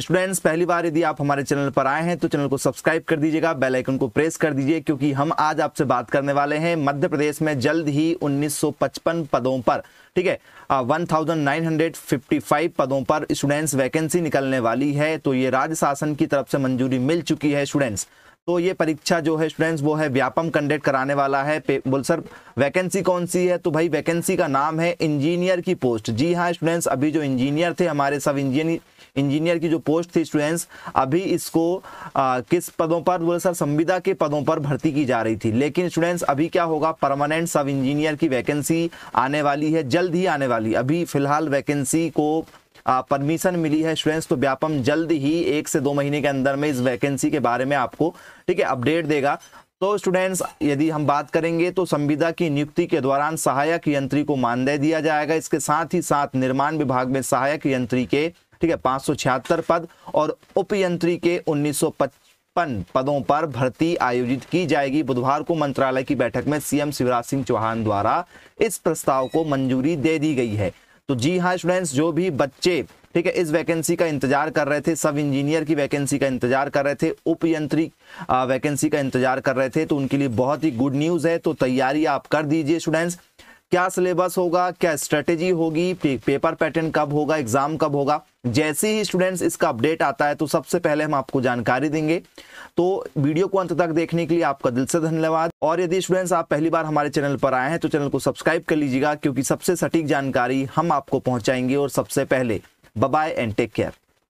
students पहली बार यदि आप हमारे चैनल पर आए हैं तो चैनल को सब्सक्राइब कर दीजिएगा बेल आइकन को प्रेस कर दीजिए क्योंकि हम आज आपसे बात करने वाले हैं मध्य प्रदेश में जल्द ही 1955 पदों पर ठीक है 1955 पदों पर स्टूडेंट्स वैकेंसी निकलने वाली है तो ये राज्य शासन की तरफ से मंजूरी मिल चुकी है स्टूडेंट्स तो ये परीक्षा जो है स्टूडेंट्स वो है व्यापम कंडक्ट कराने वाला है बोल सर वैकेंसी कौन सी है तो भाई वैकेंसी का नाम है इंजीनियर की पोस्ट जी हाँ स्टूडेंट्स अभी जो इंजीनियर थे हमारे सब इंजीनियर इंजीनियर की जो पोस्ट थी स्टूडेंट्स अभी इसको आ, किस पदों पर बोले सर संविदा के पदों पर भर्ती की जा रही थी लेकिन स्टूडेंट्स अभी क्या होगा परमानेंट सब इंजीनियर की वैकेंसी आने वाली है जल्द ही आने वाली अभी फिलहाल वैकेंसी को परमिशन मिली है स्टूडेंट्स तो व्यापम जल्द ही एक से दो महीने के अंदर में इस वैकेंसी के बारे में आपको ठीक है अपडेट देगा तो स्टूडेंट्स यदि हम बात करेंगे तो संविदा की नियुक्ति के दौरान सहायक यंत्री को मानदेय दिया जाएगा इसके साथ ही साथ निर्माण विभाग में सहायक यंत्री के ठीक है पाँच पद और उप यंत्री के उन्नीस पदों पर भर्ती आयोजित की जाएगी बुधवार को मंत्रालय की बैठक में सीएम शिवराज सिंह चौहान द्वारा इस प्रस्ताव को मंजूरी दे दी गई है तो जी हाँ स्टूडेंट्स जो भी बच्चे ठीक है इस वैकेंसी का इंतजार कर रहे थे सब इंजीनियर की वैकेंसी का इंतजार कर रहे थे उप यंत्री वैकेंसी का इंतजार कर रहे थे तो उनके लिए बहुत ही गुड न्यूज़ है तो तैयारी आप कर दीजिए स्टूडेंट्स क्या सिलेबस होगा क्या स्ट्रेटेजी होगी पेपर पैटर्न कब होगा एग्जाम कब होगा जैसे ही स्टूडेंट्स इसका अपडेट आता है तो सबसे पहले हम आपको जानकारी देंगे तो वीडियो को अंत तक देखने के लिए आपका दिल से धन्यवाद और यदि स्टूडेंट्स आप पहली बार हमारे चैनल पर आए हैं तो चैनल को सब्सक्राइब कर लीजिएगा क्योंकि सबसे सटीक जानकारी हम आपको पहुंचाएंगे और सबसे पहले बाय एंड टेक केयर